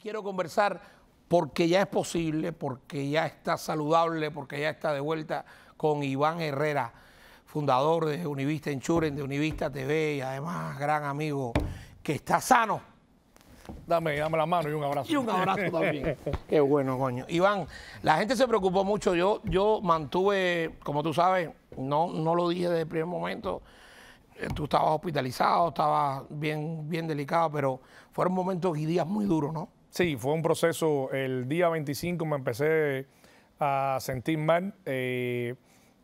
quiero conversar porque ya es posible, porque ya está saludable, porque ya está de vuelta con Iván Herrera, fundador de Univista en Enchuren, de Univista TV y además gran amigo que está sano. Dame, dame la mano y un abrazo. Y un abrazo también. Qué bueno, coño. Iván, la gente se preocupó mucho. Yo, yo mantuve, como tú sabes, no, no lo dije desde el primer momento. Eh, tú estabas hospitalizado, estabas bien, bien delicado, pero fueron momentos y días muy duros, ¿no? Sí, fue un proceso. El día 25 me empecé a sentir mal. Eh,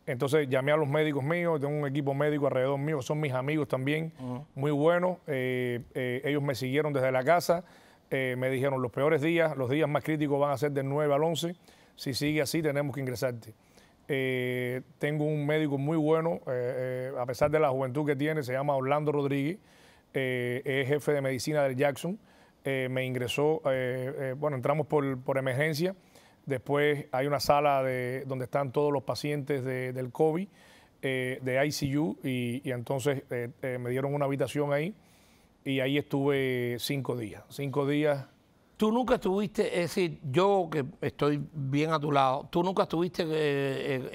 entonces llamé a los médicos míos, tengo un equipo médico alrededor mío, son mis amigos también, muy buenos. Eh, eh, ellos me siguieron desde la casa, me dijeron los peores días, los días más críticos van a ser del 9 al 11. Si sigue así, tenemos que ingresarte. tengo un médico muy bueno, a pesar de la juventud que tiene, se llama Orlando Rodríguez, es jefe de medicina del Jackson. Eh, me ingresó, eh, eh, bueno, entramos por, emergencia, después hay una sala de, donde están todos los pacientes del COVID, de ICU, y, entonces me dieron una habitación ahí y ahí estuve cinco días, cinco días Tú nunca estuviste, es decir, yo que estoy bien a tu lado, tú nunca estuviste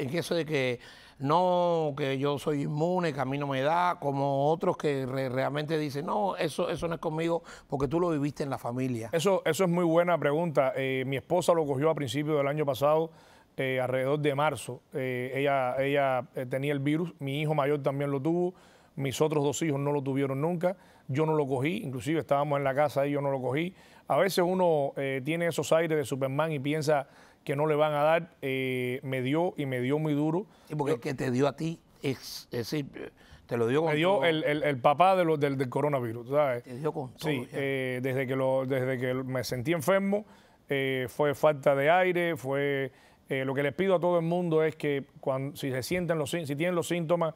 en eso de que no, que yo soy inmune, que a mí no me da, como otros que realmente dicen, no, eso, eso no es conmigo porque tú lo viviste en la familia. Eso, eso es muy buena pregunta. Eh, mi esposa lo cogió a principios del año pasado, eh, alrededor de marzo. Eh, ella ella tenía el virus, mi hijo mayor también lo tuvo, mis otros dos hijos no lo tuvieron nunca, yo no lo cogí, inclusive estábamos en la casa y yo no lo cogí. A veces uno tiene esos aires de Superman y piensa que no le van a dar, eh, me dio y me dio muy duro. Y porque el que te dio a ti es, decir, te lo dio con Me dio El, papá de lo, del, coronavirus, ¿sabes? dio con Sí, eh, desde, que desde que me sentí enfermo, eh, fue falta de aire, fue... lo que les pido a todo el mundo es que cuando, si se sienten los si tienen los síntomas,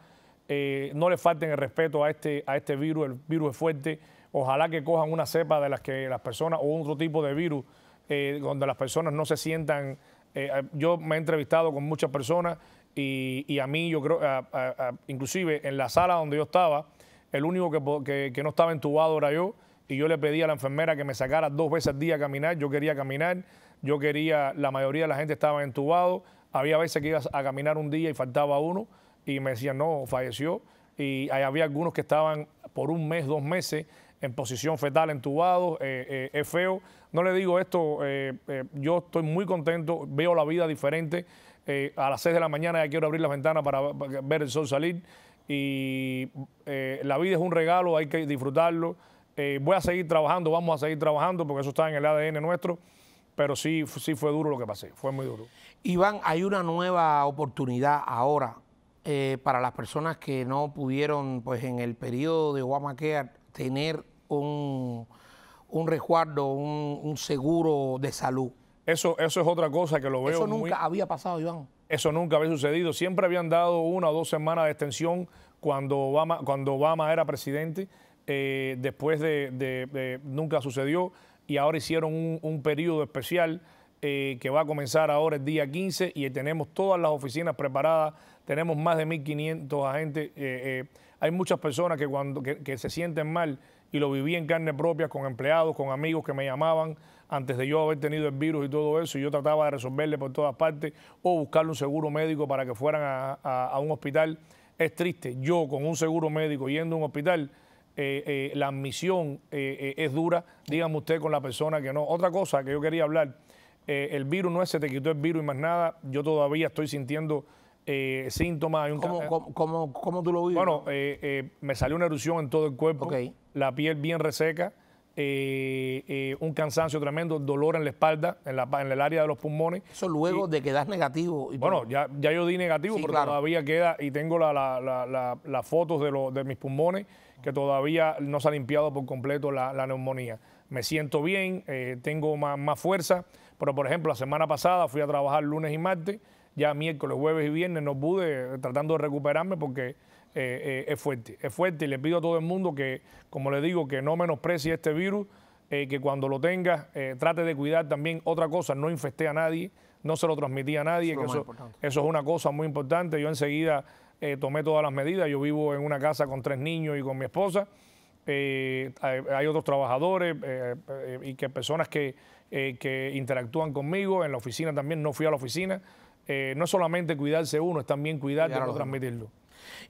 no le falten el respeto a este, a este virus, el virus es fuerte. Ojalá que cojan una cepa de las que las personas o otro tipo de virus eh, donde las personas no se sientan. Eh, yo me he entrevistado con muchas personas y, a mí, yo creo, inclusive en la sala donde yo estaba, el único que, no estaba entubado era yo y yo le pedí a la enfermera que me sacara dos veces al día a caminar, yo quería caminar, yo quería, la mayoría de la gente estaba entubado, había veces que ibas a caminar un día y faltaba uno y me decían, no, falleció, y había algunos que estaban por un mes, dos meses, en posición fetal, entubado, eh, eh, es feo. No le digo esto, eh, yo estoy muy contento, veo la vida diferente. a las 6 de la mañana ya quiero abrir la ventana para, ver el sol salir. Y la vida es un regalo, hay que disfrutarlo. voy a seguir trabajando, vamos a seguir trabajando porque eso está en el ADN nuestro pero sí, sí fue duro lo que pasé, fue muy duro. Iván, hay una nueva oportunidad ahora para las personas que no pudieron, pues en el periodo de Obamacare, tener un, resguardo, un, seguro de salud. Eso, eso es otra cosa que lo veo. Eso nunca había pasado, Iván. Eso nunca había sucedido. Siempre habían dado una o dos semanas de extensión cuando Obama, cuando Obama era presidente. Eh, después de, nunca sucedió y ahora hicieron un, periodo especial eh, que va a comenzar ahora el día 15 y tenemos todas las oficinas preparadas, tenemos más de 1.500 agentes. Eh, hay muchas personas que, cuando, que se sienten mal y lo viví en carne propia con empleados, con amigos que me llamaban antes de yo haber tenido el virus y todo eso, y yo trataba de resolverle por todas partes o buscarle un seguro médico para que fueran a, un hospital. Es triste, yo con un seguro médico yendo a un hospital, eh, eh, la admisión eh, es dura, dígame usted con la persona que no. Otra cosa que yo quería hablar, el virus no es se te quitó el virus y más nada, yo todavía estoy sintiendo eh, síntomas. Hay un ¿Cómo, eh, cómo, tú lo viste? Bueno, eh, me salió una erupción en todo el cuerpo, la piel bien reseca, un cansancio tremendo, dolor en la espalda, en, la, en el área de los pulmones. eso luego de quedar negativo. Bueno, ya, ya yo di negativo, porque todavía queda y tengo las fotos de, de mis pulmones que todavía no se ha limpiado por completo la, neumonía. Me siento bien, tengo más fuerza, pero por ejemplo, la semana pasada fui a trabajar lunes y martes ya miércoles, jueves y viernes no pude, tratando de recuperarme porque eh, eh, es fuerte, es fuerte y le pido a todo el mundo que, como le digo, que no menosprecie este virus, eh, que cuando lo tenga trate de cuidar también otra cosa, no infesté a nadie, no se lo transmití a nadie, eso, es una cosa muy importante, yo enseguida tomé todas las medidas, yo vivo en una casa con tres niños y con mi esposa, hay, otros trabajadores y que personas que interactúan conmigo, en la oficina también no fui a la oficina, eh, no solamente cuidarse uno, es también cuidar y transmitirlo.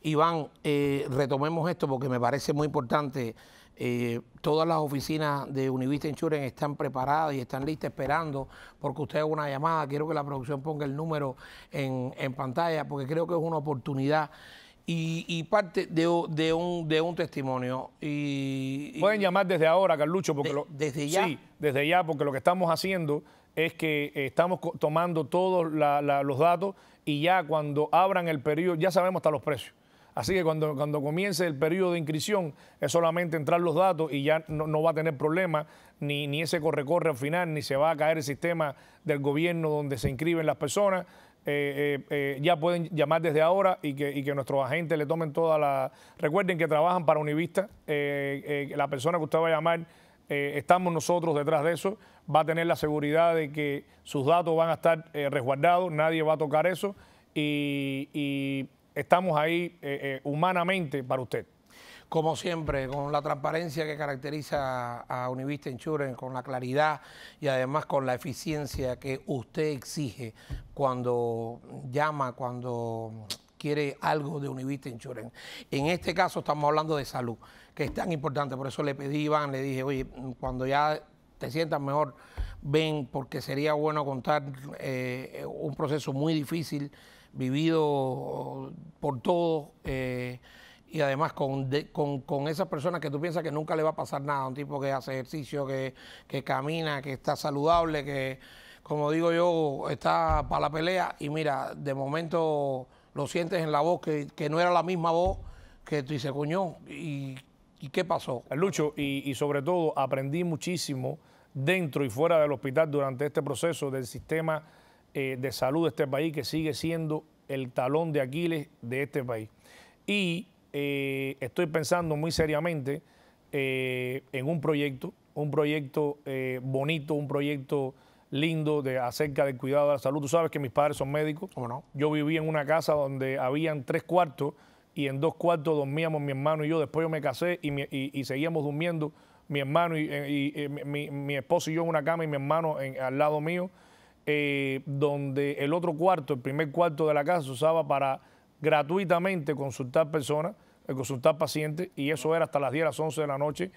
Iván, eh, retomemos esto porque me parece muy importante. Eh, todas las oficinas de Univista Insurance están preparadas y están listas esperando porque usted haga una llamada. Quiero que la producción ponga el número en, pantalla porque creo que es una oportunidad. Y, parte de, un, testimonio. Y, Pueden llamar desde ahora, Carlucho, porque lo, desde ya desde ya, porque lo que estamos haciendo es que eh, estamos tomando todos los datos y ya cuando abran el periodo, ya sabemos hasta los precios. Así que cuando, cuando comience el periodo de inscripción, es solamente entrar los datos y ya no, va a tener problema ni, ese corre-corre al final, ni se va a caer el sistema del gobierno donde se inscriben las personas. Eh, eh, ya pueden llamar desde ahora y que, y que, nuestros agentes le tomen toda la... Recuerden que trabajan para Univista, la persona que usted va a llamar eh, estamos nosotros detrás de eso, va a tener la seguridad de que sus datos van a estar eh, resguardados, nadie va a tocar eso y, estamos ahí eh, humanamente para usted. Como siempre, con la transparencia que caracteriza a Univista Insurance, con la claridad y además con la eficiencia que usted exige cuando llama, cuando quiere algo de Univista Insurance. En este caso estamos hablando de salud, que es tan importante. Por eso le pedí Iván, le dije, oye, cuando ya te sientas mejor, ven, porque sería bueno contar eh, un proceso muy difícil, vivido por todos. Eh, y además con, con, esas personas que tú piensas que nunca le va a pasar nada, un tipo que hace ejercicio, que, que camina, que está saludable, que, como digo yo, está para la pelea y mira, de momento lo sientes en la voz, que, no era la misma voz que tú dices, coño, ¿y, qué pasó? Eh, Lucho, y, sobre todo aprendí muchísimo dentro y fuera del hospital durante este proceso del sistema eh, de salud de este país que sigue siendo el talón de Aquiles de este país. Y eh, estoy pensando muy seriamente en un proyecto, un proyecto bonito, un proyecto lindo de, acerca del cuidado de la salud. Tú sabes que mis padres son médicos. no? Yo vivía en una casa donde habían tres cuartos y en dos cuartos dormíamos mi hermano y yo. Después yo me casé y, seguíamos durmiendo mi hermano y, eh, eh, mi, esposo y yo en una cama y mi hermano al lado mío. Eh, donde el otro cuarto, el primer cuarto de la casa se usaba para gratuitamente consultar personas, consultar pacientes, y eso era hasta las 10 las 11 de la noche.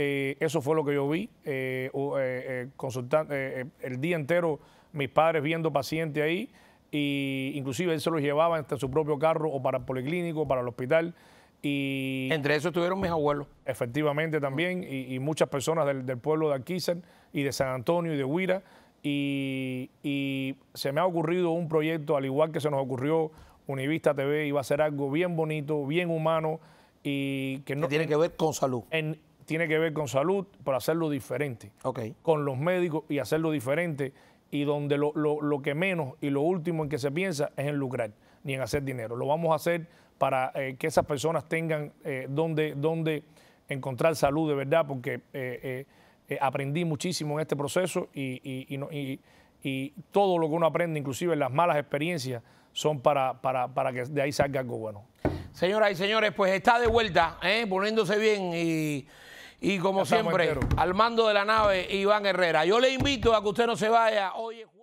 Eh, eso fue lo que yo vi. Eh, eh, eh consultando, el día entero mis padres viendo pacientes ahí y inclusive él se los llevaba hasta su propio carro o para el policlínico, para el hospital. Y Entre eso estuvieron mis abuelos. Efectivamente también, y, muchas personas del, pueblo de Alquizar y de San Antonio y de Huira. Y, se me ha ocurrido un proyecto, al igual que se nos ocurrió Univista TV, iba a ser algo bien bonito, bien humano y que no... tiene que ver con salud tiene que ver con salud, pero hacerlo diferente. Okay. Con los médicos y hacerlo diferente. Y donde lo, que menos y lo último en que se piensa es en lucrar, ni en hacer dinero. Lo vamos a hacer para eh, que esas personas tengan eh, donde, donde encontrar salud de verdad, porque eh, aprendí muchísimo en este proceso y, todo lo que uno aprende, inclusive las malas experiencias, son para, para, que de ahí salga algo bueno. Señoras y señores, pues está de vuelta, poniéndose bien y y como siempre, al mando de la nave, Iván Herrera. Yo le invito a que usted no se vaya. Hoy